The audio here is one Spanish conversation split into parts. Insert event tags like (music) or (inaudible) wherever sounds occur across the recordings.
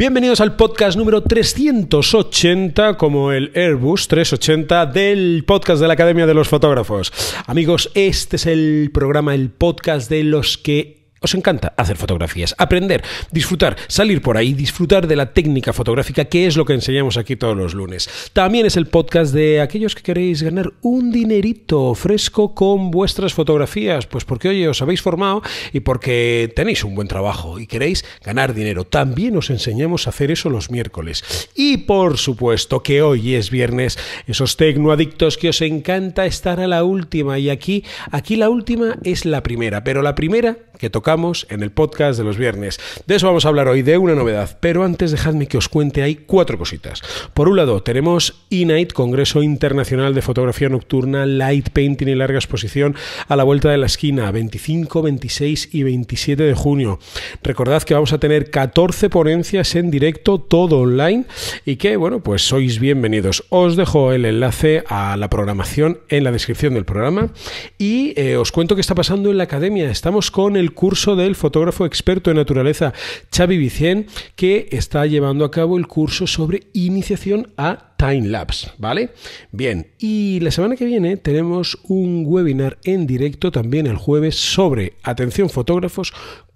Bienvenidos al podcast número 380, como el Airbus 380 del podcast de la Academia de los Fotógrafos. Amigos, este es el programa, el podcast de los que os encanta hacer fotografías, aprender, disfrutar, salir por ahí, disfrutar de la técnica fotográfica, que es lo que enseñamos aquí todos los lunes. También es el podcast de aquellos que queréis ganar un dinerito fresco con vuestras fotografías, pues porque oye, os habéis formado y porque tenéis un buen trabajo y queréis ganar dinero. También os enseñamos a hacer eso los miércoles. Y por supuesto que hoy es viernes, esos tecnoadictos que os encanta estar a la última y aquí, aquí la última es la primera, pero la primera que toca en el podcast de los viernes. De eso vamos a hablar hoy, de una novedad, pero antes dejadme que os cuente, hay cuatro cositas. Por un lado, tenemos night Congreso Internacional de Fotografía Nocturna, Light Painting y Larga Exposición, a la vuelta de la esquina, 25, 26 y 27 de junio. Recordad que vamos a tener 14 ponencias en directo, todo online, y que, bueno, pues sois bienvenidos. Os dejo el enlace a la programación en la descripción del programa y eh, os cuento qué está pasando en la academia. Estamos con el curso del fotógrafo experto en naturaleza Xavi Vicien que está llevando a cabo el curso sobre iniciación a time lapse, ¿vale? Bien, y la semana que viene tenemos un webinar en directo también el jueves sobre atención fotógrafos,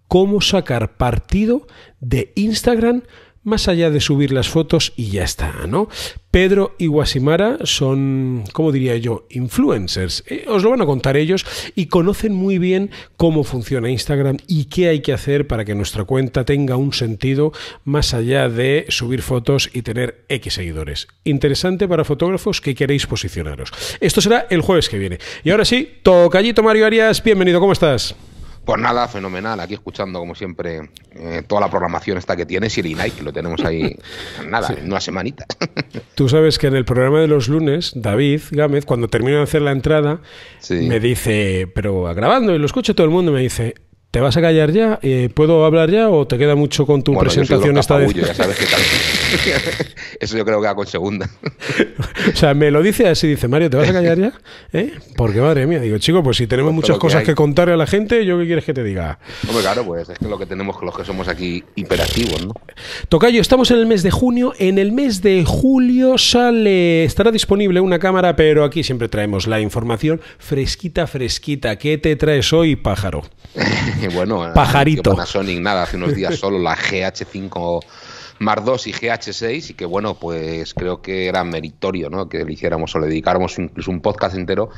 cómo sacar partido de Instagram más allá de subir las fotos y ya está, ¿no? Pedro y Guasimara son, ¿cómo diría yo?, influencers. Eh, os lo van a contar ellos y conocen muy bien cómo funciona Instagram y qué hay que hacer para que nuestra cuenta tenga un sentido más allá de subir fotos y tener X seguidores. Interesante para fotógrafos que queréis posicionaros. Esto será el jueves que viene. Y ahora sí, tocallito Mario Arias, bienvenido, ¿cómo estás? Pues nada, fenomenal. Aquí escuchando, como siempre, eh, toda la programación esta que tiene y el que lo tenemos ahí, (laughs) nada, no en una semanita. Tú sabes que en el programa de los lunes, David Gámez, cuando termino de hacer la entrada, me dice, pero grabando, y lo escucho todo el mundo, me dice, ¿te vas a callar ya? Eh, ¿Puedo hablar ya o te queda mucho con tu presentación esta vez? (laughs) (laughs) Eso yo creo que va con segunda. (laughs) o sea, me lo dice así, dice Mario, ¿te vas a callar ya? (laughs) ¿Eh? Porque madre mía, digo, chico, pues si tenemos pues muchas cosas que, contar contarle a la gente, ¿yo qué quieres que te diga? Hombre, claro, pues es que lo que tenemos con los que somos aquí hiperactivos, ¿no? Tocayo, estamos en el mes de junio, en el mes de julio sale, estará disponible una cámara, pero aquí siempre traemos la información fresquita, fresquita. ¿Qué te traes hoy, pájaro? bueno, pajarito. Panasonic, nada, hace unos días solo la GH5 Mar 2 y GH6 y que bueno, pues creo que era meritorio ¿no? que le hiciéramos o le dedicáramos incluso un podcast entero,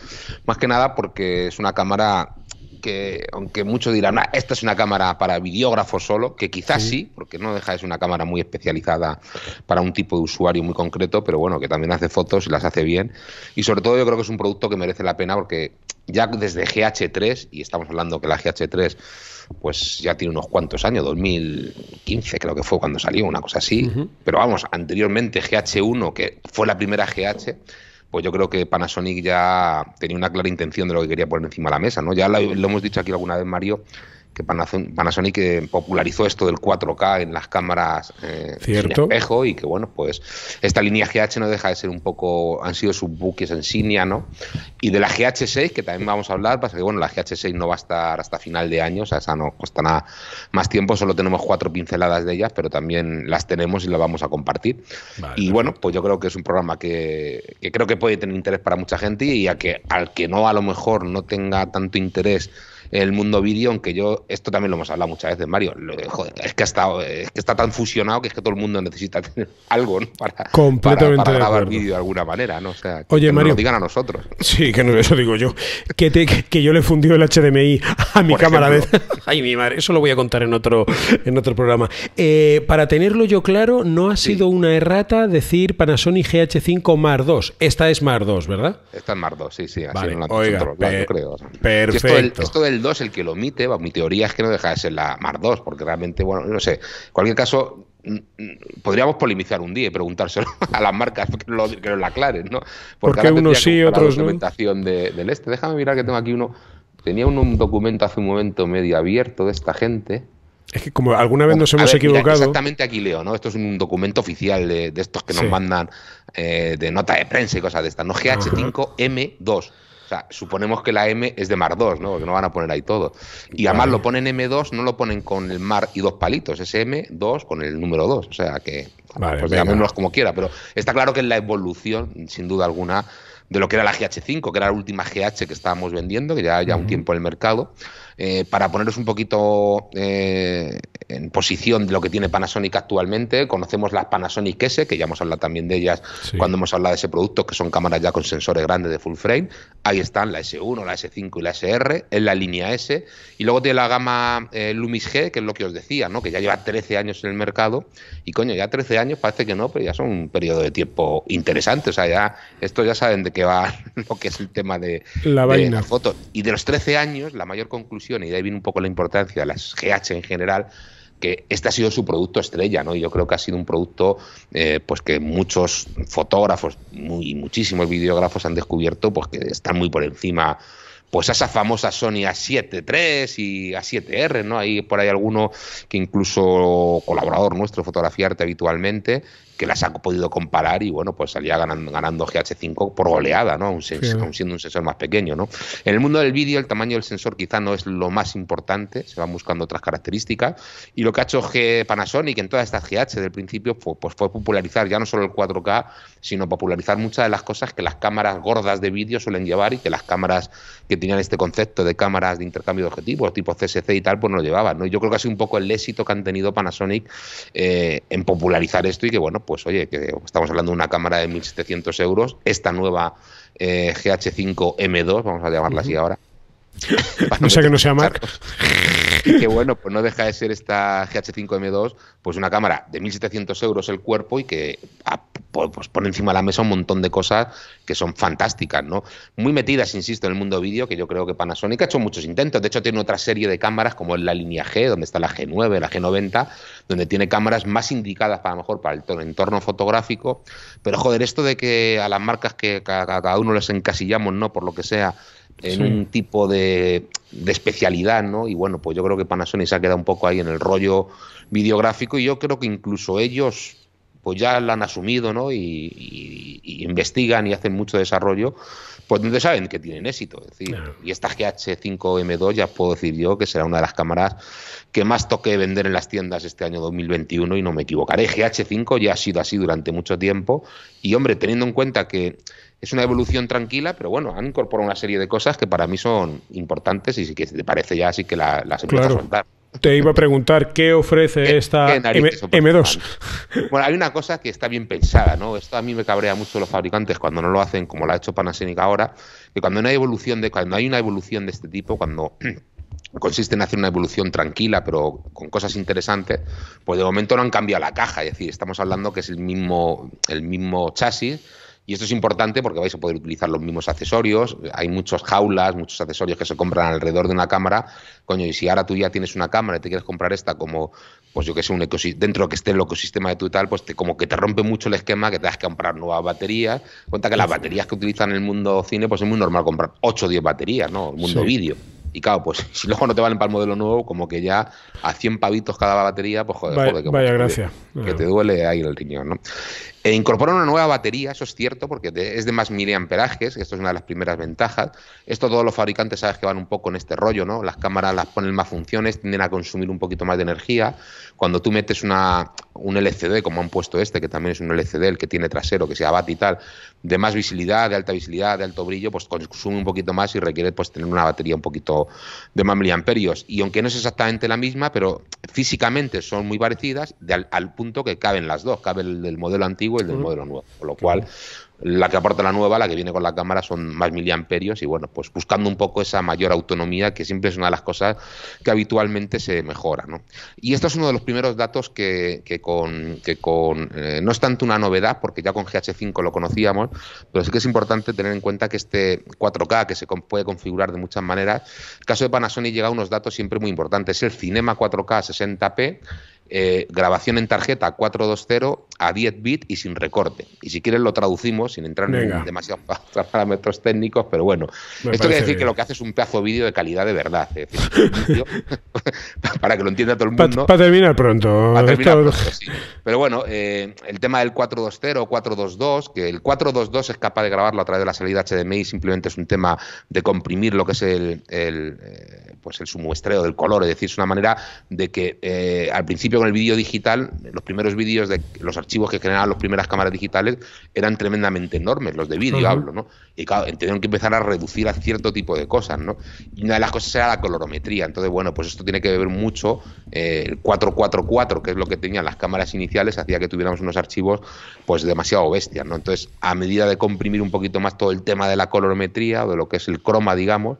más que nada porque es una cámara que, aunque muchos dirán, ah, esta es una cámara para videógrafos solo, que quizás sí. sí. porque no deja de ser una cámara muy especializada para un tipo de usuario muy concreto, pero bueno, que también hace fotos y las hace bien. Y sobre todo yo creo que es un producto que merece la pena porque ya desde GH3, y estamos hablando que la GH3 pues ya tiene unos cuantos años, 2015 creo que fue cuando salió, una cosa así, pero vamos, anteriormente GH1, que fue la primera GH, pues yo creo que Panasonic ya tenía una clara intención de lo que quería poner encima de la mesa, ¿no? Ya lo hemos dicho aquí alguna vez, Mario, que Panasonic eh, popularizó esto del 4K en las cámaras eh, espejo y que bueno pues esta línea GH no deja de ser un poco han sido sus buques insignia no y de la GH6 que también vamos a hablar pasa que bueno la GH6 no va a estar hasta final de año o sea esa no costará más tiempo solo tenemos cuatro pinceladas de ellas pero también las tenemos y las vamos a compartir y bueno pues yo creo que es un programa que, que creo que puede tener interés para mucha gente y a que al que no a lo mejor no tenga tanto interés el mundo vídeo, aunque yo, esto también lo hemos hablado muchas veces, Mario, es, que está, es que está tan fusionado que es que todo el mundo necesita tener (laughs) algo para, grabar vídeo de alguna manera, ¿no? O Oye, que nos digan a nosotros. Sí, que no, eso digo yo. Que, que, yo le fundí el HDMI a mi cámara. (laughs) Ay, mi madre, eso lo voy a contar en otro, en otro programa. Eh, para tenerlo yo claro, no ha sido una errata decir Panasonic GH5 Mar 2. Esta es Mar 2, ¿verdad? Esta es Mar 2, sí, sí. Oiga, yo creo. Perfecto. esto el 2 el que lo omite, mi teoría es que no deja de ser la Mar 2, porque realmente, bueno, no sé. En cualquier caso, mm, mm, podríamos polimizar un día y preguntárselo (laughs) a las marcas que, nos la aclaren, ¿no? Porque, algunos unos sí, otros no. De, del este. Déjame mirar que tengo aquí uno. Tenía un, documento hace un momento medio abierto de esta gente. Es que como alguna vez nos hemos equivocado. exactamente aquí leo, ¿no? Esto es un documento oficial de, estos que nos mandan eh, de nota de prensa y cosas de estas, ¿no? GH5M2. O sea, suponemos que la M es de Mar 2, ¿no? Que no van a poner ahí todo. Y además lo ponen M2, no lo ponen con el mar y dos palitos, es M2 con el número 2. O sea que, vale, pues llamémoslos como quiera, pero está claro que es la evolución, sin duda alguna, de lo que era la GH5, que era la última GH que estábamos vendiendo, que ya hay un tiempo en el mercado. Eh, para poneros un poquito eh, en posición de lo que tiene Panasonic actualmente, conocemos las Panasonic S, que ya hemos hablado también de ellas cuando hemos hablado de ese producto, que son cámaras ya con sensores grandes de full frame. Ahí están la S1, la S5 y la SR, en la línea S. Y luego tiene la gama eh, Lumix G, que es lo que os decía, ¿no? que ya lleva 13 años en el mercado. Y coño, ya 13 años parece que no, pero ya son un periodo de tiempo interesante. O sea, ya esto ya saben de qué va (laughs) lo que es el tema de la, vaina. foto. Y de los 13 años, la mayor conclusión y de ahí viene un poco la importancia de las GH en general, que este ha sido su producto estrella, Y yo creo que ha sido un producto eh, pues que muchos fotógrafos y muchísimos videógrafos han descubierto, pues que están muy por encima. Pues a esa famosa Sony A7 III y A7R, ¿no? Hay por ahí alguno que incluso colaborador nuestro, Fotografiarte habitualmente, que las ha podido comparar y bueno, pues salía ganando, ganando GH5 por goleada, ¿no? Aún, siendo un sensor más pequeño, ¿no? En el mundo del vídeo el tamaño del sensor quizá no es lo más importante, se van buscando otras características y lo que ha hecho Panasonic en todas estas GH del principio fue, pues fue popularizar ya no solo el 4K, sino popularizar muchas de las cosas que las cámaras gordas de vídeo suelen llevar y que las cámaras que tenían este concepto de cámaras de intercambio de objetivos, tipo CSC y tal, pues no lo llevaban, ¿no? Yo creo que ha sido un poco el éxito que han tenido Panasonic eh, en popularizar esto y que bueno, pues oye, que estamos hablando de una cámara de 1.700 euros, esta nueva eh, GH5 M2, vamos a llamarla así ahora. (laughs) no sé que no sea Mark. Y que bueno, pues no deja de ser esta GH5M2, pues una cámara de 1.700 euros el cuerpo y que ah, pues pone encima de la mesa un montón de cosas que son fantásticas, ¿no? Muy metidas, insisto, en el mundo vídeo, que yo creo que Panasonic ha hecho muchos intentos. De hecho, tiene otra serie de cámaras, como es la línea G, donde está la G9, la G90, donde tiene cámaras más indicadas para a lo mejor para el entorno fotográfico. Pero joder, esto de que a las marcas que a cada uno les encasillamos, ¿no? Por lo que sea, en un tipo de, de, especialidad, ¿no? Y bueno, pues yo creo que Panasonic se ha quedado un poco ahí en el rollo videográfico y yo creo que incluso ellos pues ya la han asumido ¿no? Y, investigan y hacen mucho desarrollo, pues donde saben que tienen éxito. Es decir, Y esta GH5M2 ya puedo decir yo que será una de las cámaras que más toque vender en las tiendas este año 2021 y no me equivocaré. GH5 ya ha sido así durante mucho tiempo y hombre, teniendo en cuenta que es una evolución tranquila, pero bueno, han incorporado una serie de cosas que para mí son importantes y si que te parece ya así que las empiezas a soltar. Te iba a preguntar qué ofrece esta M 2 Bueno, hay una cosa que está bien pensada, ¿no? Esto a mí me cabrea mucho los fabricantes cuando no lo hacen como lo ha hecho Panasonic ahora, que cuando no hay evolución de cuando hay una evolución de este tipo, cuando (clears throat) consiste en hacer una evolución tranquila pero con cosas interesantes, pues de momento no han cambiado la caja, es decir, estamos hablando que es el mismo el mismo chasis y esto es importante porque vais a poder utilizar los mismos accesorios. Hay muchas jaulas, muchos accesorios que se compran alrededor de una cámara. Coño, y si ahora tú ya tienes una cámara y te quieres comprar esta como, pues yo que sé, un dentro que esté el ecosistema de tu tal, pues como que te rompe mucho el esquema que te das que comprar nuevas baterías. Cuenta que las baterías que utilizan en el mundo cine, pues es muy normal comprar 8 o 10 baterías, ¿no? El mundo vídeo. Y claro, pues (laughs) si luego no te valen para el modelo nuevo, como que ya a 100 pavitos cada batería, pues joder, vaya, joder gracia. que te duele ahí el riñón, ¿no? E incorpora una nueva batería, eso es cierto, porque es de más miliamperajes, esto es una de las primeras ventajas. Esto todos los fabricantes sabes que van un poco en este rollo, ¿no? Las cámaras las ponen más funciones, tienden a consumir un poquito más de energía. Cuando tú metes una, un LCD, como han puesto este, que también es un LCD, el que tiene trasero, que se abate y tal, de más visibilidad, de alta visibilidad, de alto brillo, pues consume un poquito más y requiere pues tener una batería un poquito de más miliamperios. Y aunque no es exactamente la misma, pero físicamente son muy parecidas, al, punto que caben las dos, cabe el modelo antiguo el del modelo nuevo. Con lo cual, la que aporta la nueva, la que viene con la cámara, son más miliamperios y bueno, pues buscando un poco esa mayor autonomía, que siempre es una de las cosas que habitualmente se mejora. Y esto es uno de los primeros datos que, con, que con eh, no es tanto una novedad, porque ya con GH5 lo conocíamos, pero sí que es importante tener en cuenta que este 4K, que se puede configurar de muchas maneras, el caso de Panasonic llega a unos datos siempre muy importantes, es el Cinema 4K 60p eh, grabación en tarjeta 420 a 10 bits y sin recorte. Y si quieres lo traducimos sin entrar en (laughs) demasiados parámetros técnicos, pero bueno. Esto quiere decir que lo que hace es un pedazo vídeo de calidad de verdad. (laughs) para que lo entienda todo el mundo. Para terminar pronto. Pero bueno, eh, el tema del 420, 422, que el 422 es capaz de grabarlo a través de la salida HDMI, simplemente es un tema de comprimir lo que es el, el eh, pues el sumuestreo del color. Es decir, es una manera de que al principio con el vídeo digital, los primeros vídeos de los archivos que generaban las primeras cámaras digitales eran tremendamente enormes, los de vídeo hablo, ¿no? Y claro, tuvieron que empezar a reducir a cierto tipo de cosas, ¿no? Y una de las cosas era la colorometría. Entonces, bueno, pues esto tiene que ver mucho. Eh, el 444, que es lo que tenían las cámaras iniciales, hacía que tuviéramos unos archivos pues demasiado bestias, ¿no? Entonces, a medida de comprimir un poquito más todo el tema de la colorometría o de lo que es el croma, digamos,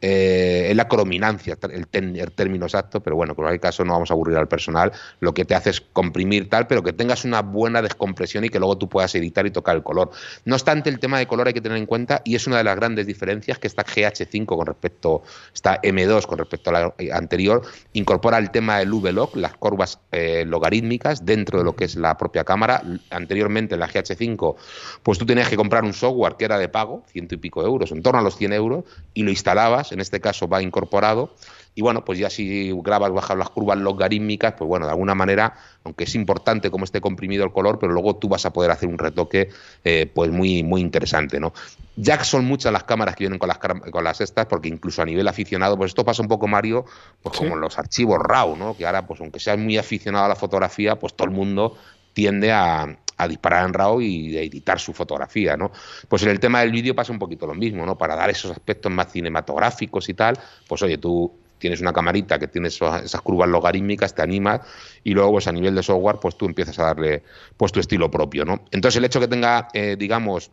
eh, es la crominancia, el, el, término exacto, pero bueno, con el caso no vamos a aburrir al personal, lo que te hace es comprimir tal, pero que tengas una buena descompresión y que luego tú puedas editar y tocar el color. No obstante, el tema de color hay que tener en cuenta y es una de las grandes diferencias que esta GH5 con respecto, esta M2 con respecto a la anterior, incorpora el tema del V-Log, las curvas eh, logarítmicas dentro de lo que es la propia cámara. Anteriormente en la GH5, pues tú tenías que comprar un software que era de pago, ciento y pico euros, en torno a los 100 euros, y lo instalabas, en este caso va incorporado. Y bueno, pues ya si grabas, bajas las curvas logarítmicas, pues bueno, de alguna manera, aunque es importante cómo esté comprimido el color, pero luego tú vas a poder hacer un retoque eh, pues muy, muy interesante, ¿no? Ya son muchas las cámaras que vienen con las, con las estas, porque incluso a nivel aficionado, pues esto pasa un poco, Mario, pues como los archivos RAW, ¿no? Que ahora, pues aunque seas muy aficionado a la fotografía, pues todo el mundo tiende a, a disparar en RAW y a editar su fotografía, ¿no? Pues en el tema del vídeo pasa un poquito lo mismo, ¿no? Para dar esos aspectos más cinematográficos y tal, pues oye, tú tienes una camarita que tiene esas curvas logarítmicas, te anima y luego pues, a nivel de software pues tú empiezas a darle pues tu estilo propio, ¿no? Entonces el hecho que tenga, eh, digamos,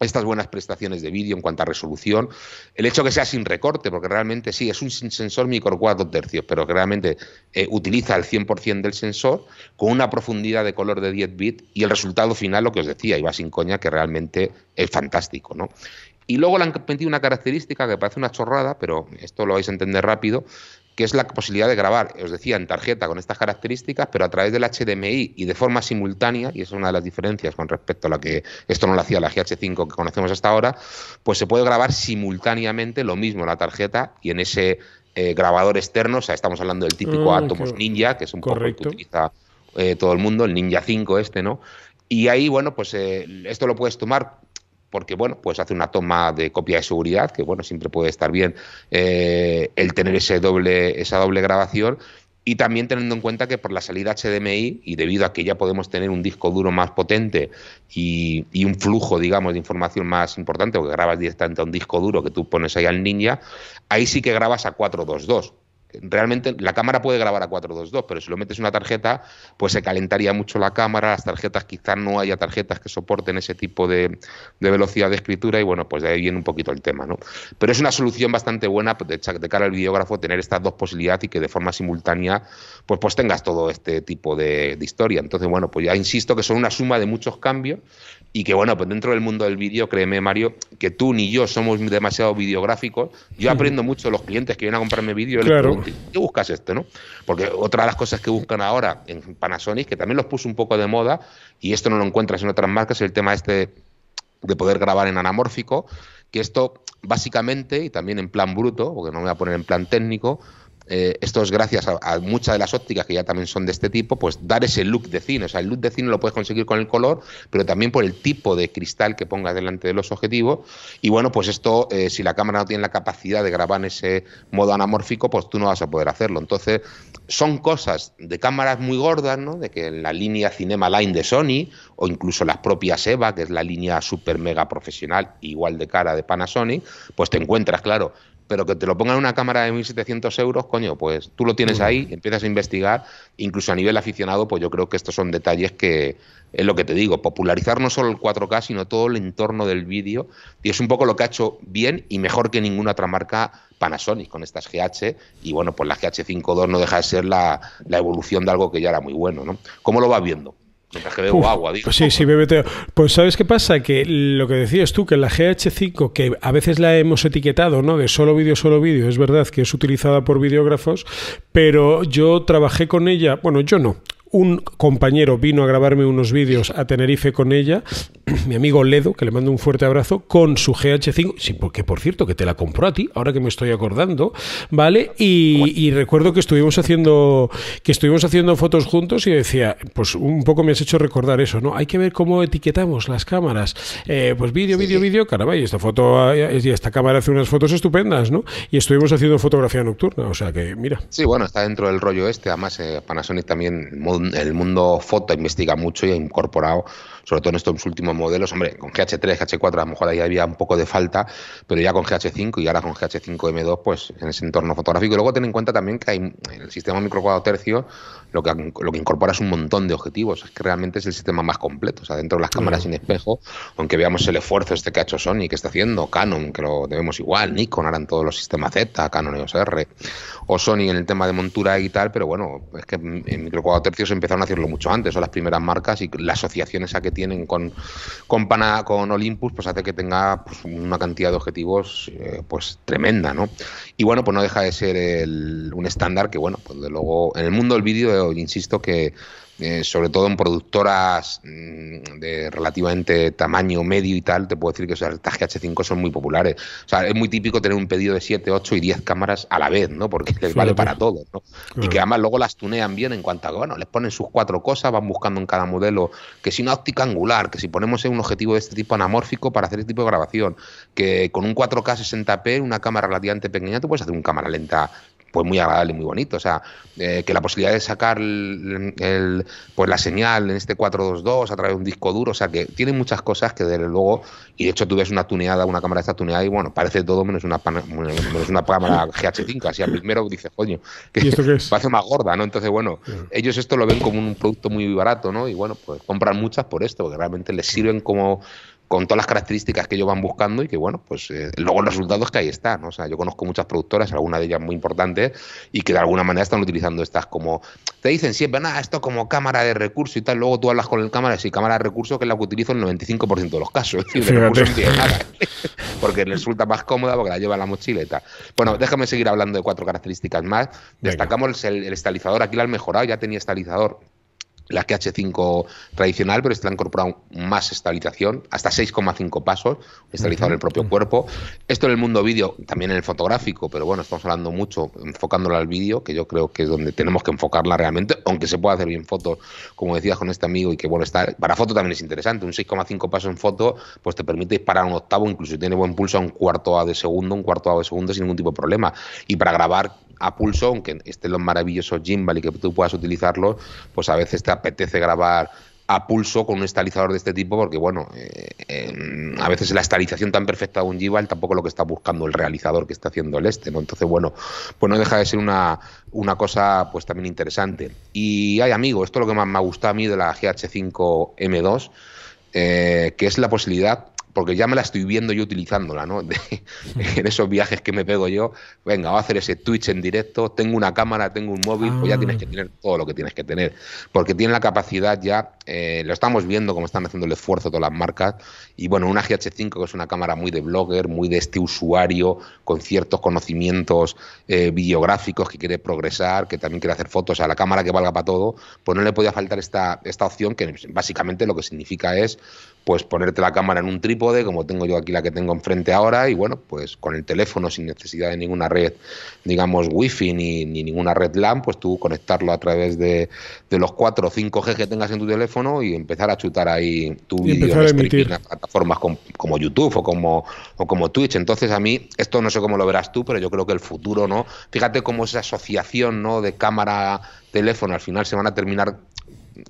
estas buenas prestaciones de vídeo en cuanto a resolución, el hecho que sea sin recorte, porque realmente sí, es un sensor micro 4 tercios, pero que realmente eh, utiliza el 100% del sensor con una profundidad de color de 10 bits y el resultado final, lo que os decía, iba sin coña, que realmente es fantástico. ¿no? Y luego le han metido una característica que parece una chorrada, pero esto lo vais a entender rápido, que es la posibilidad de grabar, os decía, en tarjeta con estas características, pero a través del HDMI y de forma simultánea, y es una de las diferencias con respecto a la que esto no lo hacía la GH5 que conocemos hasta ahora, pues se puede grabar simultáneamente lo mismo en la tarjeta y en ese eh, grabador externo, o sea, estamos hablando del típico ah, Atomos Ninja, que es un poco que utiliza eh, todo el mundo, el Ninja 5 este, ¿no? Y ahí, bueno, pues eh, esto lo puedes tomar porque bueno, pues hace una toma de copia de seguridad, que bueno, siempre puede estar bien eh, el tener ese doble, esa doble grabación. Y también teniendo en cuenta que por la salida HDMI y debido a que ya podemos tener un disco duro más potente y, un flujo, digamos, de información más importante, o que grabas directamente a un disco duro que tú pones ahí al ninja, ahí sí que grabas a 422, realmente la cámara puede grabar a 4.2.2, pero si lo metes una tarjeta, pues se calentaría mucho la cámara, las tarjetas quizás no haya tarjetas que soporten ese tipo de, velocidad de escritura y bueno, pues de ahí viene un poquito el tema, ¿no? Pero es una solución bastante buena pues, de, de cara al videógrafo tener estas dos posibilidades y que de forma simultánea pues, pues tengas todo este tipo de, de historia. Entonces, bueno, pues ya insisto que son una suma de muchos cambios y que bueno, pues dentro del mundo del vídeo, créeme Mario, que tú ni yo somos demasiado videográficos. Yo aprendo mucho de los clientes que vienen a comprarme vídeos claro. ¿qué buscas este? ¿no? Porque otra de las cosas que buscan ahora en Panasonic, que también los puso un poco de moda, y esto no lo encuentras en otras marcas, es el tema este de poder grabar en anamórfico, que esto básicamente, y también en plan bruto, porque no me voy a poner en plan técnico, eh, esto es gracias a, muchas de las ópticas que ya también son de este tipo, pues dar ese look de cine. O sea, el look de cine lo puedes conseguir con el color, pero también por el tipo de cristal que pongas delante de los objetivos. Y bueno, pues esto, eh, si la cámara no tiene la capacidad de grabar en ese modo anamórfico, pues tú no vas a poder hacerlo. Entonces, son cosas de cámaras muy gordas, ¿no? De que en la línea Cinema Line de Sony, o incluso las propias EVA, que es la línea super mega profesional, igual de cara de Panasonic, pues te encuentras, claro, pero que te lo pongan en una cámara de 1.700 euros, coño, pues tú lo tienes mm. ahí, empiezas a investigar, incluso a nivel aficionado, pues yo creo que estos son detalles que, es lo que te digo, popularizar no solo el 4K, sino todo el entorno del vídeo, y es un poco lo que ha hecho bien y mejor que ninguna otra marca Panasonic con estas GH, y bueno, pues la gh 5 II no deja de ser la, la evolución de algo que ya era muy bueno, ¿no? ¿Cómo lo vas viendo? Pues sí, sí, Pues ¿sabes qué pasa? Que lo que decías tú, que la GH5, que a veces la hemos etiquetado, ¿no? De solo vídeo, solo vídeo, es verdad que es utilizada por videógrafos, pero yo trabajé con ella, bueno, yo no, un compañero vino a grabarme unos vídeos a Tenerife con ella, (clears throat) mi amigo Ledo, que le mando un fuerte abrazo, con su GH5, sí, porque por cierto, que te la compró a ti, ahora que me estoy acordando, ¿vale? Y, recuerdo que estuvimos haciendo que estuvimos haciendo fotos juntos y decía, pues un poco me has hecho recordar eso, ¿no? Hay que ver cómo etiquetamos las cámaras. Eh, pues vídeo, vídeo, vídeo, y esta foto eh, y esta cámara hace unas fotos estupendas, ¿no? Y estuvimos haciendo fotografía nocturna, o sea que mira. Sí, bueno, está dentro del rollo este, además eh, Panasonic también modo el mundo foto investiga mucho y ha incorporado, sobre todo en estos últimos modelos, hombre, con GH3, GH4 a lo mejor ahí había un poco de falta, pero ya con GH5 y ahora con GH5M2, pues en ese entorno fotográfico. Y luego ten en cuenta también que hay en el sistema microcuadrado tercio, lo que, lo incorpora es un montón de objetivos. Es que realmente es el sistema más completo. O sea, dentro de las cámaras mm. sin espejo, aunque veamos el esfuerzo este que ha hecho Sony, que está haciendo, Canon, que lo debemos igual, Nikon, ahora en todos los sistemas Z, Canon EOS R, o Sony en el tema de montura y tal, pero bueno, es que en micro tercios empezaron a hacerlo mucho antes, son las primeras marcas y la asociación esa que tienen con, con, con Olympus, pues hace que tenga pues, una cantidad de objetivos eh, pues tremenda, ¿no? Y bueno, pues no deja de ser un estándar que, bueno, pues de luego, en el mundo del vídeo insisto, que eh, sobre todo en productoras mm, de relativamente tamaño medio y tal, te puedo decir que esas o 5 son muy populares. es muy típico tener un pedido de 7, 8 y 10 cámaras a la vez, ¿no? Porque les vale para todo, Y que además luego las tunean bien en cuanto a bueno, les ponen sus cuatro cosas, van buscando en cada modelo, que si una óptica angular, que si ponemos un objetivo de este tipo anamórfico para hacer este tipo de grabación, que con un 4K 60p, una cámara relativamente pequeña, tú puedes hacer una cámara lenta pues muy agradable, muy bonito. O sea, eh, que la posibilidad de sacar el, pues la señal en este 422 a través de un disco duro, o sea, que tiene muchas cosas que desde luego, y de hecho tú ves una tuneada, una cámara de esta tuneada y bueno, parece todo menos una, menos una cámara GH5, así al primero dices, coño, que ¿Y esto qué es? (laughs) parece más gorda, ¿no? Entonces, bueno, ellos esto lo ven como un producto muy barato, ¿no? Y bueno, pues compran muchas por esto, porque realmente les sirven como con todas las características que ellos van buscando y que, bueno, pues eh, luego el resultado es que ahí está, ¿no? O sea, yo conozco muchas productoras, algunas de ellas muy importantes, y que de alguna manera están utilizando estas como. Te dicen siempre, nada, esto como cámara de recurso y tal. Luego tú hablas con el cámara, sí, cámara de recurso, que es la que utilizo en el 95% de los casos. (laughs) porque resulta más cómoda porque la lleva en la mochila y tal. Bueno, déjame seguir hablando de cuatro características más. Destacamos el, estalizador, aquí lo han mejorado, ya tenía estalizador la h 5 tradicional, pero está incorporado más estabilización, hasta 6,5 pasos, estabilizado en el propio cuerpo. Esto en el mundo vídeo, también en el fotográfico, pero bueno, estamos hablando mucho, enfocándola al vídeo, que yo creo que es donde tenemos que enfocarla realmente, aunque se pueda hacer bien fotos, como decías con este amigo, y que bueno, está, para foto también es interesante, un 6,5 pasos en foto, pues te permite disparar un octavo, incluso si tiene buen pulso, a un cuarto A de segundo, un cuarto A de segundo sin ningún tipo de problema. Y para grabar a pulso, aunque esté los maravillosos gimbal y que tú puedas utilizarlo, pues a veces te apetece grabar a pulso con un estalizador de este tipo, porque bueno, eh, a veces la estalización tan perfecta de un gimbal tampoco es lo que está buscando el realizador que está haciendo el este, ¿no? Entonces, bueno, pues no deja de ser una, una cosa pues también interesante. Y hay amigo, esto es lo que más me ha gustado a mí de la GH5M2, eh, que es la posibilidad porque ya me la estoy viendo yo utilizándola, ¿no? (laughs) en esos viajes que me pego yo, venga, voy a hacer ese Twitch en directo, tengo una cámara, tengo un móvil, pues ya ah. tienes que tener todo lo que tienes que tener, porque tiene la capacidad ya, eh, lo estamos viendo como están haciendo el esfuerzo todas las marcas, y bueno, una GH5 que es una cámara muy de blogger, muy de este usuario, con ciertos conocimientos eh, videográficos que quiere progresar, que también quiere hacer fotos o sea, la cámara que valga para todo, pues no le podía faltar esta, esta opción que básicamente lo que significa es pues ponerte la cámara en un trípode, como tengo yo aquí la que tengo enfrente ahora, y bueno, pues con el teléfono sin necesidad de ninguna red, digamos, wifi ni, ni ninguna red LAN, pues tú conectarlo a través de, los 4 o 5 G que tengas en tu teléfono y empezar a chutar ahí tu vídeo en plataformas como, YouTube o como, o como Twitch. Entonces a mí, esto no sé cómo lo verás tú, pero yo creo que el futuro, ¿no? Fíjate cómo esa asociación, ¿no? De cámara teléfono al final se van a terminar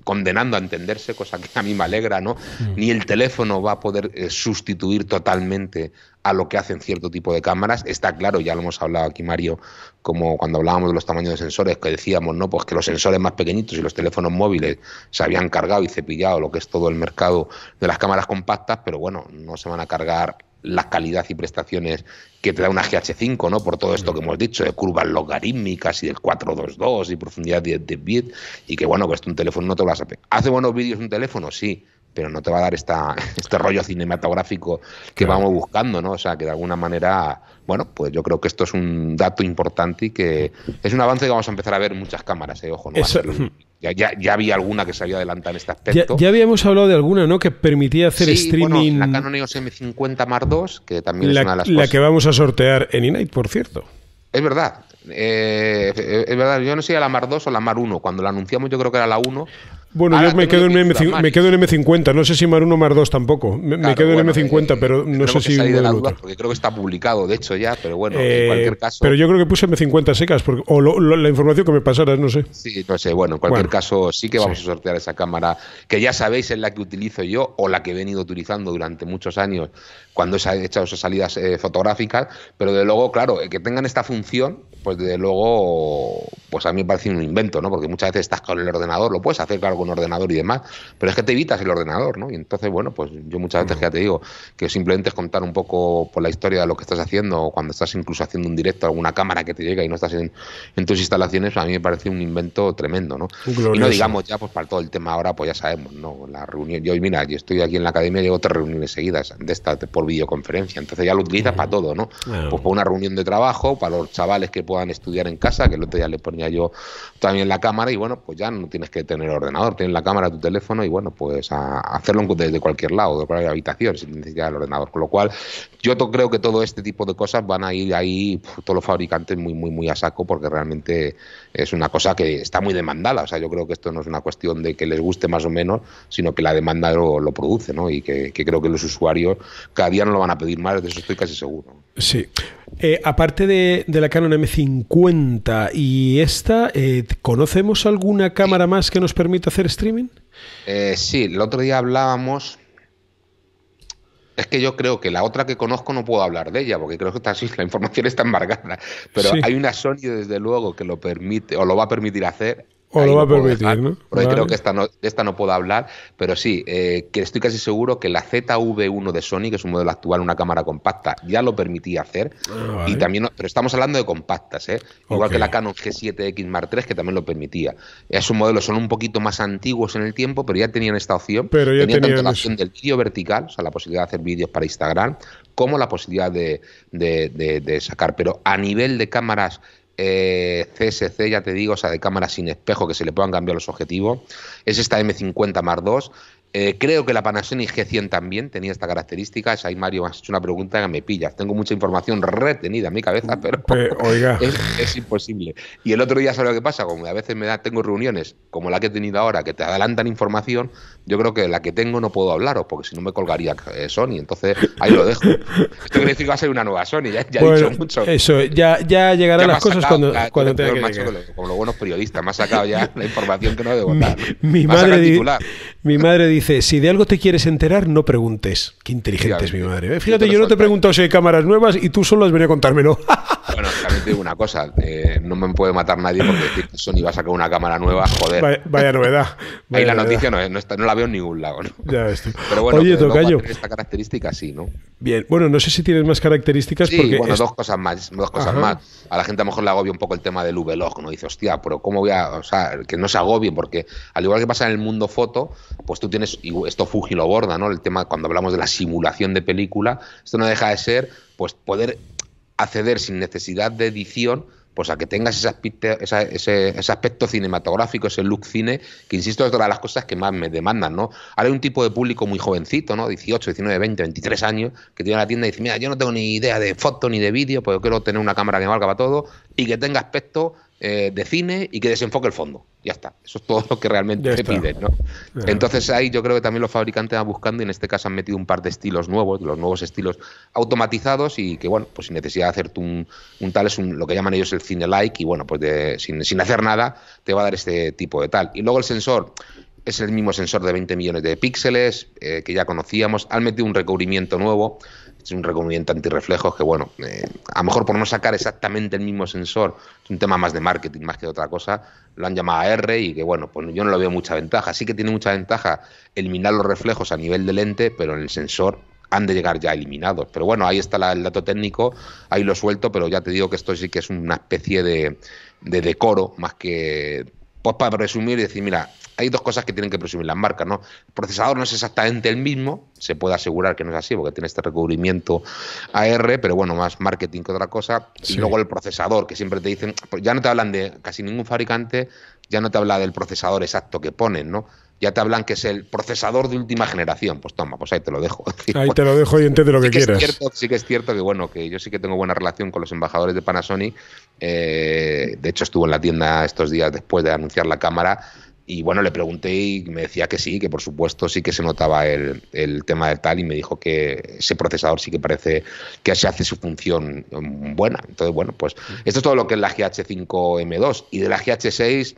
condenando a entenderse, cosa que a mí me alegra, ¿no? Mm. Ni el teléfono va a poder eh, sustituir totalmente a lo que hacen cierto tipo de cámaras. Está claro, ya lo hemos hablado aquí, Mario, como cuando hablábamos de los tamaños de sensores, que decíamos, ¿no? Pues que los sensores más pequeñitos y los teléfonos móviles se habían cargado y cepillado lo que es todo el mercado de las cámaras compactas, pero bueno, no se van a cargar la calidad y prestaciones que te da una GH5, ¿no? Por todo esto que hemos dicho, de curvas logarítmicas y del 422 y profundidad 10 de bit, y que bueno, pues un teléfono no te lo vas a... ¿Hace buenos vídeos un teléfono? Sí, pero no te va a dar esta, (laughs) este rollo cinematográfico que vamos buscando, ¿no? O sea, que de alguna manera, bueno, pues yo creo que esto es un dato importante y que es un avance que vamos a empezar a ver muchas cámaras, ¿eh? Ojo, no va a (laughs) Ya, había alguna que se había adelantado en este aspecto. Ya, habíamos hablado de alguna, ¿no? Que permitía hacer streaming. Bueno, la Canon EOS M50 Mark II, que también la, es una de las La que vamos a sortear en Inite, por cierto. Es verdad. Eh, es verdad, yo no sé si era la Mar 2 o la Mar 1. Cuando la anunciamos, yo creo que era la 1. Bueno, yo me quedo, en M me quedo en M50, no sé si Mar 1 Mar 2 tampoco. Me, quedo en M50, eh, pero no sé si. porque creo que está publicado, de hecho, ya, pero bueno, en eh, cualquier caso. Pero yo creo que puse M50 secas, porque, o la información que me pasara, no sé. Sí, no sé, bueno, en cualquier caso, sí que vamos a sortear esa cámara, que ya sabéis es la que utilizo yo o la que he venido utilizando durante muchos años cuando se he hecho esas salidas eh, fotográficas, pero de luego, claro, que tengan esta función pues desde luego, pues a mí me parece un invento, ¿no? Porque muchas veces estás con el ordenador, lo puedes hacer, con algún ordenador y demás, pero es que te evitas el ordenador, ¿no? Y entonces, bueno, pues yo muchas veces, ya te digo, que simplemente es contar un poco por la historia de lo que estás haciendo, o cuando estás incluso haciendo un directo a alguna cámara que te llega y no estás en, tus instalaciones, a mí me parece un invento tremendo, ¿no? Y no digamos ya, pues para todo el tema ahora, pues ya sabemos, ¿no? La reunión, yo, mira, yo estoy aquí en la academia, y llevo tres reuniones seguidas de estas por videoconferencia, entonces ya lo utilizas para todo, ¿no? Pues para una reunión de trabajo, para los chavales que puedan estudiar en casa, que el otro día le ponía yo también la cámara y bueno, pues ya no tienes que tener ordenador, tienes la cámara, tu teléfono y bueno, pues a hacerlo desde cualquier lado, de cualquier habitación, sin necesidad del ordenador. Con lo cual, yo creo que todo este tipo de cosas van a ir ahí todos los fabricantes muy, muy, muy a saco porque realmente es una cosa que está muy demandada. O sea, yo creo que esto no es una cuestión de que les guste más o menos, sino que la demanda lo, produce, ¿no? Y que, que creo que los usuarios cada día no lo van a pedir más, de eso estoy casi seguro. Sí. Eh, aparte de, la Canon M50 y esta, eh, ¿conocemos alguna cámara más que nos permita hacer streaming? Eh, sí, el otro día hablábamos. Es que yo creo que la otra que conozco no puedo hablar de ella, porque creo que está, (laughs) la información está embargada. Pero hay una Sony, desde luego, que lo permite o lo va a permitir hacer. O lo va a permitir, ¿no? creo que esta no, esta no puedo hablar, pero sí, eh, que estoy casi seguro que la ZV1 de Sony, que es un modelo actual, una cámara compacta, ya lo permitía hacer. Ah, y también, pero estamos hablando de compactas, ¿eh? Igual que la Canon G7X Mark III, que también lo permitía. Es un modelo son un poquito más antiguos en el tiempo, pero ya tenían esta opción. Pero ya tenían, tanto la opción del vídeo vertical, o sea, la posibilidad de hacer vídeos para Instagram, como la posibilidad de sacar. Pero a nivel de cámaras CSC, eh, ya te digo, o sea, de cámara sin espejo que se le puedan cambiar los objetivos. Es esta M50 Mark II eh, creo que la Panasonic G100 también tenía esta característica. Ahí Mario me has hecho una pregunta que me pillas. Tengo mucha información retenida en mi cabeza, pero (laughs) Es, imposible. Y el otro día, ¿sabes lo que pasa? Como a veces me da, tengo reuniones como la que he tenido ahora, que te adelantan información, yo creo que la que tengo no puedo hablaros, porque si no me colgaría eh, Sony. Entonces, ahí lo dejo. Esto quiere decir que va a ser una nueva Sony, ya, dicho mucho. Eso, ya, ya llegarán las cosas cuando, que Como los buenos periodistas, me ha sacado ya la información que no debo dar. Mi, madre, mi madre dice si de algo te quieres enterar, no preguntes. Qué inteligente es mi eh, madre. Fíjate, yo no te he preguntado si hay cámaras nuevas y tú solo has venido a contármelo. (laughs) una cosa, eh, no me puede matar nadie porque Sony va a sacar una cámara nueva, joder. Vaya, novedad. Y (laughs) la noticia no, la veo en ningún lado. ¿no? Ya Oye, Esta característica sí, ¿no? Bien, bueno, no sé si tienes más características. Sí, porque bueno, dos cosas más. Dos cosas más. A la gente a lo mejor le agobia un poco el tema del V-Log, ¿no? Dice, hostia, pero ¿cómo voy a.? O sea, que no se agobien porque al igual que pasa en el mundo foto, pues tú tienes. Y esto Fuji lo borda, ¿no? El tema cuando hablamos de la simulación de película, esto no deja de ser pues poder acceder sin necesidad de edición pues a que tengas ese aspecto, ese, aspecto cinematográfico, ese look cine, que insisto, es una de las cosas que más me demandan, ¿no? Ahora hay un tipo de público muy jovencito, ¿no? 18, 19, 20, 23 años, que tiene la tienda y dice, mira, yo no tengo ni idea de foto ni de vídeo, pues yo quiero tener una cámara que valga para todo y que tenga aspecto eh, de cine y que desenfoque el fondo. Ya está, eso es todo lo que realmente te piden. ¿no? Entonces ahí yo creo que también los fabricantes van buscando y en este caso han metido un par de estilos nuevos, los nuevos estilos automatizados y que bueno, pues sin necesidad de hacerte un, un tal, es lo que llaman ellos el cine like y bueno, pues sin, hacer nada te va a dar este tipo de tal. Y luego el sensor, es el mismo sensor de 20 millones de píxeles eh, que ya conocíamos. Han metido un recubrimiento nuevo es un reconveniente antirreflejos que, bueno, eh, a lo mejor por no sacar exactamente el mismo sensor, es un tema más de marketing más que de otra cosa, lo han llamado R y que, bueno, pues yo no lo veo mucha ventaja. Sí que tiene mucha ventaja eliminar los reflejos a nivel de lente, pero en el sensor han de llegar ya eliminados. Pero bueno, ahí está el dato técnico, ahí lo suelto, pero ya te digo que esto sí que es una especie de, de decoro más que pues para resumir y decir, mira, hay dos cosas que tienen que presumir las marcas, ¿no? El procesador no es exactamente el mismo, se puede asegurar que no es así, porque tiene este recubrimiento AR, pero bueno, más marketing que otra cosa. Y luego el procesador, que siempre te dicen, pues ya no te hablan de casi ningún fabricante, ya no te habla del procesador exacto que ponen, ¿no? ya te hablan que es el procesador de última generación. Pues toma, pues ahí te lo dejo. (laughs) Ahí te lo dejo y entiende lo que, quieras. sí que es cierto que, bueno, que yo sí que tengo buena relación con los embajadores de Panasonic. Eh, de hecho, estuvo en la tienda estos días después de anunciar la cámara y bueno, le pregunté y me decía que sí, que por supuesto sí que se notaba el, tema del tal y me dijo que ese procesador sí que parece que se hace su función mm, buena. Entonces, bueno, pues esto es todo lo que es la GH5M2 y de la GH6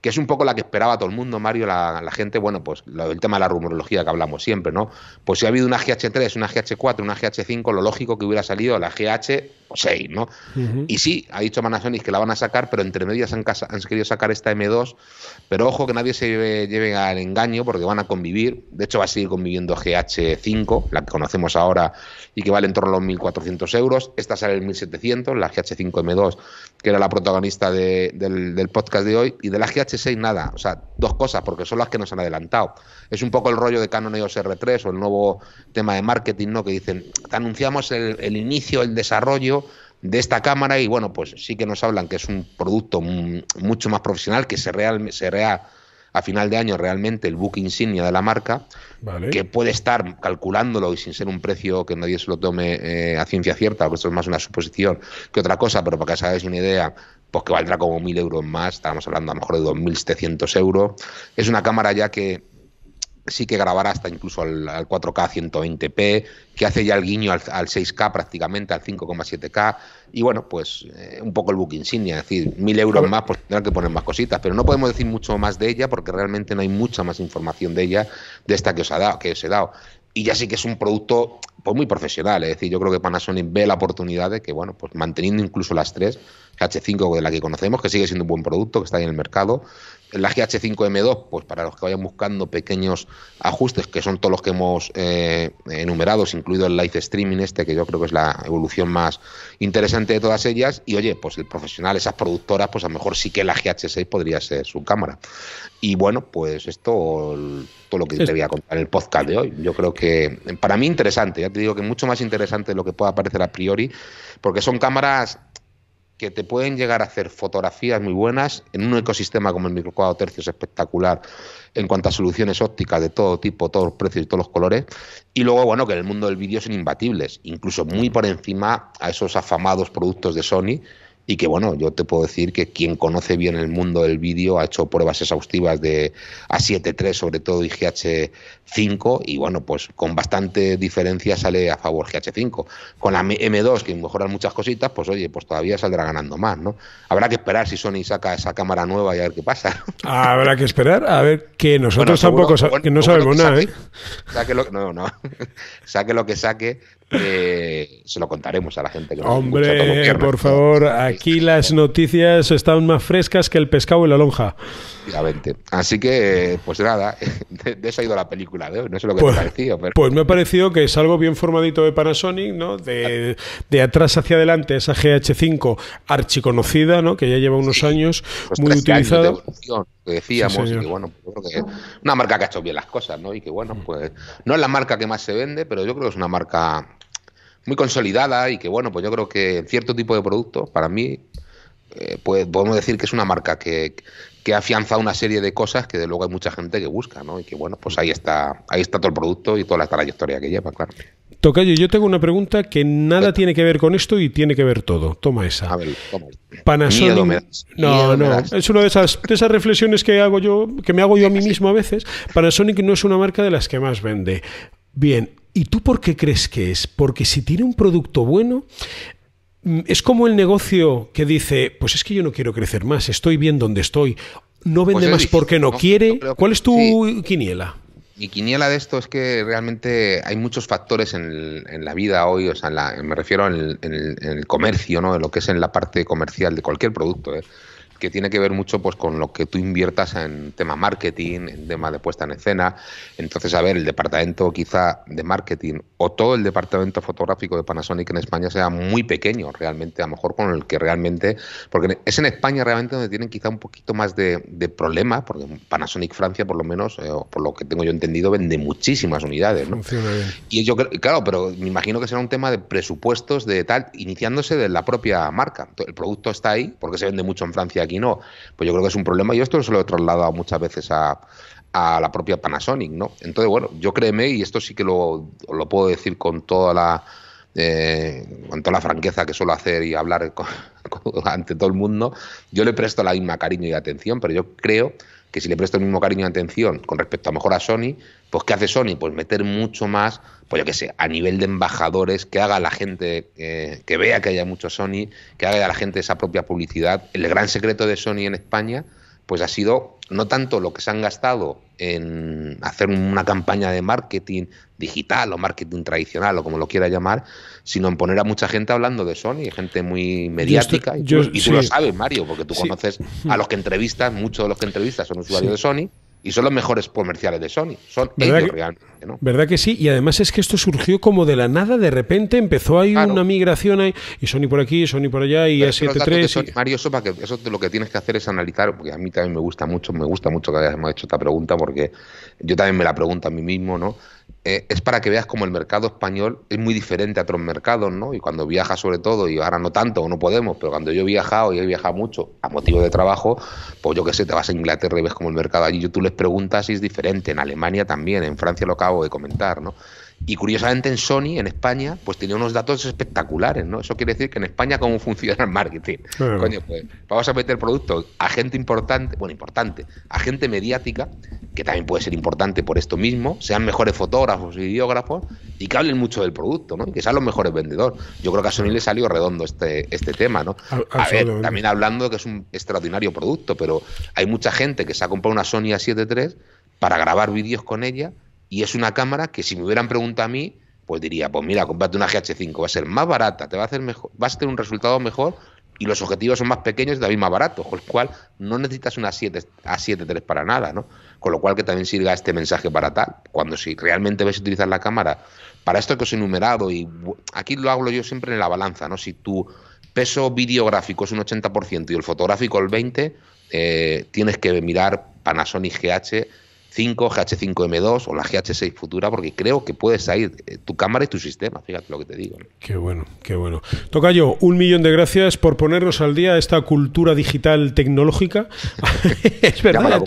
que es un poco la que esperaba todo el mundo, Mario, la, gente, bueno, pues el tema de la rumorología que hablamos siempre, ¿no? Pues si ha habido una GH3, una GH4, una GH5, lo lógico que hubiera salido la GH6, ¿no? Y sí, ha dicho Manasonic que la van a sacar, pero entre medias han, querido sacar esta M2, pero ojo que nadie se lleve, al engaño porque van a convivir, de hecho va a seguir conviviendo GH5, la que conocemos ahora y que vale en torno a los 1.400 euros, esta sale en 1.700, la GH5M2, que era la protagonista del, del podcast de hoy, y de la GH h 6 nada. O sea, dos cosas, porque son las que nos han adelantado. Es un poco el rollo de Canon EOS R3 o el nuevo tema de marketing, ¿no? Que dicen, anunciamos el, inicio, el desarrollo de esta cámara y bueno, pues sí que nos hablan que es un producto mucho más profesional, que se real, se a final de año realmente el book insignia de la marca, que puede estar calculándolo y sin ser un precio que nadie se lo tome eh, a ciencia cierta, porque esto es más una suposición que otra cosa, pero para que os una idea, pues que valdrá como 1.000 euros más, estábamos hablando a lo mejor de 2.700 euros. Es una cámara ya que sí que grabará hasta incluso al, 4K 120p, que hace ya el guiño al, 6K prácticamente, al 5,7K, y bueno, pues eh, un poco el book insignia, es decir, 1.000 euros más, pues tendrán que poner más cositas, pero no podemos decir mucho más de ella porque realmente no hay mucha más información de ella de esta que os, ha dado, que os he dado y ya sí que es un producto pues muy profesional, es decir, yo creo que Panasonic ve la oportunidad de que, bueno, pues manteniendo incluso las tres, H5 de la que conocemos, que sigue siendo un buen producto, que está ahí en el mercado, la GH5M2, pues para los que vayan buscando pequeños ajustes, que son todos los que hemos eh, enumerados, incluido el live streaming este, que yo creo que es la evolución más interesante de todas ellas. Y oye, pues el profesional, esas productoras, pues a lo mejor sí que la GH6 podría ser su cámara. Y bueno, pues esto, todo lo que te voy a contar en el podcast de hoy. Yo creo que para mí interesante, ya te digo que mucho más interesante de lo que pueda parecer a priori, porque son cámaras que te pueden llegar a hacer fotografías muy buenas en un ecosistema como el microcuadro tercio es espectacular en cuanto a soluciones ópticas de todo tipo, todos los precios y todos los colores. Y luego, bueno, que en el mundo del vídeo son imbatibles, incluso muy por encima a esos afamados productos de Sony y que bueno, yo te puedo decir que quien conoce bien el mundo del vídeo ha hecho pruebas exhaustivas de A7.3 sobre todo y GH5 y bueno, pues con bastante diferencia sale a favor GH5. Con la M2 que mejoran muchas cositas, pues oye, pues todavía saldrá ganando más, ¿no? Habrá que esperar si Sony saca esa cámara nueva y a ver qué pasa. Habrá que esperar a ver que nosotros tampoco no sabemos nada, ¿eh? no, no. (laughs) saque lo que saque, eh, se lo contaremos a la gente que nos Hombre, por favor, aquí las noticias están más frescas que el pescado en la lonja. Así que, pues nada, (laughs) de, ha ido la película de hoy. No sé lo que pues, ha parecido Pues me ha parecido que es algo bien formadito de Panasonic, ¿no? De, atrás hacia adelante, esa GH5 archiconocida, ¿no? Que ya lleva unos años muy utilizada. una marca que ha hecho bien las cosas, ¿no? Y que bueno, pues no es la marca que más se vende, pero yo creo que es una marca muy consolidada y que, bueno, pues yo creo que en cierto tipo de productos, para mí, eh, pues podemos decir que es una marca que, afianza una serie de cosas que de luego hay mucha gente que busca, ¿no? Y que bueno, pues ahí está, ahí está todo el producto y toda la trayectoria que lleva, claro. Tocayo, yo tengo una pregunta que nada tiene que ver con esto y tiene que ver todo. Toma esa. A ver, toma. Panasonic. No, no. Es una de esas, esas reflexiones que hago yo, que me hago yo a mí mismo a veces. Panasonic no es una marca de las que más vende. Bien, ¿Y tú por qué crees que es? Porque si tiene un producto bueno, mm, es como el negocio que dice, pues es que yo no quiero crecer más, estoy bien donde estoy, no vende pues más porque no, quiere. ¿Cuál es tu quiniela? Mi quiniela de esto es que realmente hay muchos factores en, la vida hoy, o sea, la, me refiero en el, comercio, ¿no? en lo que es en la parte comercial de cualquier producto. ¿eh? que tiene que ver mucho pues con lo que tú inviertas en tema marketing, en tema de puesta en escena. Entonces, a ver, el departamento quizá de marketing o todo el departamento fotográfico de Panasonic en España sea muy pequeño realmente, a lo mejor con el que realmente, porque es en España realmente donde tienen quizá un poquito más de, de problema, porque Panasonic Francia por lo menos, eh, por lo que tengo yo entendido, vende muchísimas unidades. Y yo claro, pero me imagino que será un tema de presupuestos, de tal, iniciándose de la propia marca. El producto está ahí, porque se vende mucho en Francia aquí no. Pues yo creo que es un problema. y esto se lo he trasladado muchas veces a, la propia Panasonic, ¿no? Entonces, bueno, yo créeme, y esto sí que lo, puedo decir con toda la eh, con toda la franqueza que suelo hacer y hablar (laughs) ante todo el mundo, yo le presto la misma cariño y atención, pero yo creo que si le presto el mismo cariño y atención con respecto a mejor a Sony, pues ¿qué hace Sony? Pues meter mucho más, pues yo que sé, a nivel de embajadores, que haga la gente, eh, que vea que haya mucho Sony, que haga a la gente esa propia publicidad. El gran secreto de Sony en España pues ha sido no tanto lo que se han gastado en hacer una campaña de marketing digital o marketing tradicional o como lo quiera llamar, sino en poner a mucha gente hablando de Sony, gente muy mediática. y, tú, lo sabes, Mario, porque tú conoces a los que entrevistas, muchos de los que entrevistas son usuarios de Sony y son los mejores comerciales de Sony. Son ¿verdad ellos que, realmente, ¿no? ¿Verdad que sí? Y además es que esto surgió como de la nada, de repente empezó ahí una migración ahí, y Sony por aquí, Sony por allá, y A73. Mario, eso, que, eso lo que tienes que hacer es analizar, porque a mí también me gusta mucho, me gusta mucho que hayamos hecho esta pregunta, porque yo también me la pregunto a mí mismo, ¿no? Eh, es para que veas como el mercado español es muy diferente a otros mercados, ¿no? Y cuando viajas sobre todo, y ahora no tanto, o no podemos, pero cuando yo he viajado y he viajado mucho a motivo de trabajo, pues yo qué sé, te vas a Inglaterra y ves como el mercado allí, tú les preguntas si es diferente, en Alemania también, en Francia lo acabo de comentar, ¿no? Y curiosamente en Sony, en España, pues tiene unos datos espectaculares, ¿no? Eso quiere decir que en España cómo funciona el marketing. Coño, pues vamos a meter productos a gente importante, bueno, importante, a gente mediática, que también puede ser importante por esto mismo, sean mejores fotógrafos y videógrafos y que hablen mucho del producto, ¿no? Y que sean los mejores vendedores. Yo creo que a Sony le salió redondo este, este tema, ¿no? A, ver, también hablando que es un extraordinario producto, pero hay mucha gente que se ha comprado una Sony A7 III para grabar vídeos con ella y es una cámara que si me hubieran preguntado a mí, pues diría, pues mira, cómprate una GH5, va a ser más barata, te va a hacer mejor, vas a tener un resultado mejor y los objetivos son más pequeños y también más baratos, con lo cual no necesitas una 7 a 73 para nada, ¿no? Con lo cual que también sirva este mensaje para tal, cuando si realmente a utilizar la cámara para esto que os he enumerado y aquí lo hablo yo siempre en la balanza, ¿no? Si tu peso videográfico es un 80% y el fotográfico el 20, eh, tienes que mirar Panasonic GH GH5M2 o la GH6 futura, porque creo que puedes salir eh, tu cámara y tu sistema, fíjate lo que te digo. Qué bueno, qué bueno. Tocayo, un millón de gracias por ponernos al día esta cultura digital tecnológica. (laughs) es verdad.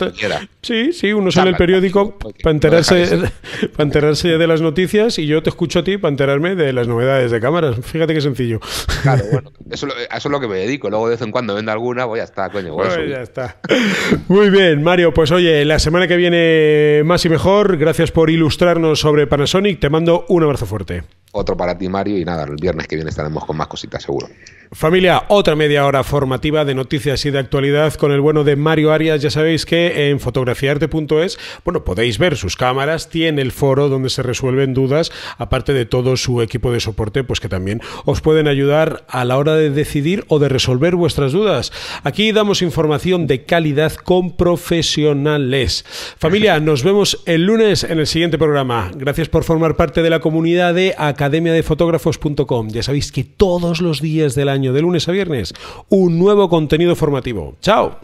Sí, sí, uno sale el periódico para enterarse, (laughs) para enterarse de las noticias y yo te escucho a ti para enterarme de las novedades de cámaras. Fíjate qué sencillo. Claro, (laughs) bueno, eso, es lo que me dedico. Luego de vez en cuando vendo alguna, voy a estar, pues coño. ya está. Pues Muy bien, Mario, pues oye, la semana que viene eh, más y Mejor. Gracias por ilustrarnos sobre Panasonic. Te mando un abrazo fuerte. Otro para ti, Mario, y nada, el viernes que viene estaremos con más cositas, seguro. Familia, otra media hora formativa de noticias y de actualidad con el bueno de Mario Arias. Ya sabéis que en fotografiarte.es, bueno, podéis ver sus cámaras, tiene el foro donde se resuelven dudas, aparte de todo su equipo de soporte, pues que también os pueden ayudar a la hora de decidir o de resolver vuestras dudas. Aquí damos información de calidad con profesionales. Familia, nos vemos el lunes en el siguiente programa. Gracias por formar parte de la comunidad de academiadefotógrafos.com. Ya sabéis que todos los días del año, de lunes a viernes, un nuevo contenido formativo. ¡Chao!